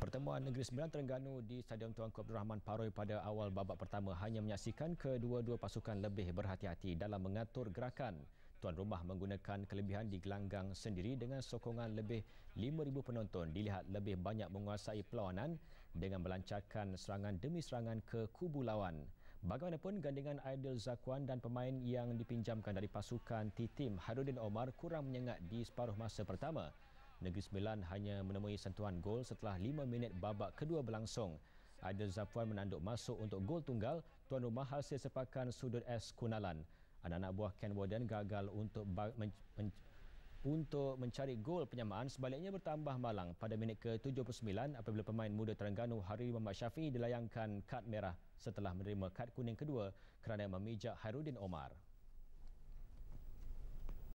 Pertemuan Negeri Sembilan Terengganu di Stadium Tuanku Abdul Rahman Paroi pada awal babak pertama hanya menyaksikan kedua-dua pasukan lebih berhati-hati dalam mengatur gerakan. Tuan Rumah menggunakan kelebihan di gelanggang sendiri dengan sokongan lebih 5,000 penonton dilihat lebih banyak menguasai perlawanan dengan melancarkan serangan demi serangan ke kubu lawan. Bagaimanapun, gandingan Aidil Zakwan dan pemain yang dipinjamkan dari pasukan T-Team Harudin Omar kurang menyengat di separuh masa pertama. Negeri Sembilan hanya menemui sentuhan gol setelah 5 minit babak kedua berlangsung. Aidil Zafuan menanduk masuk untuk gol tunggal tuan rumah hasil sepakan sudut S Kunalan. Anak-anak buah Ken Warden gagal untuk men- men- untuk mencari gol penyamaan sebaliknya bertambah malang pada minit ke-79 apabila pemain muda Terengganu Hari Muhammad Syafi dilayangkan kad merah setelah menerima kad kuning kedua kerana memijak Hairuddin Omar.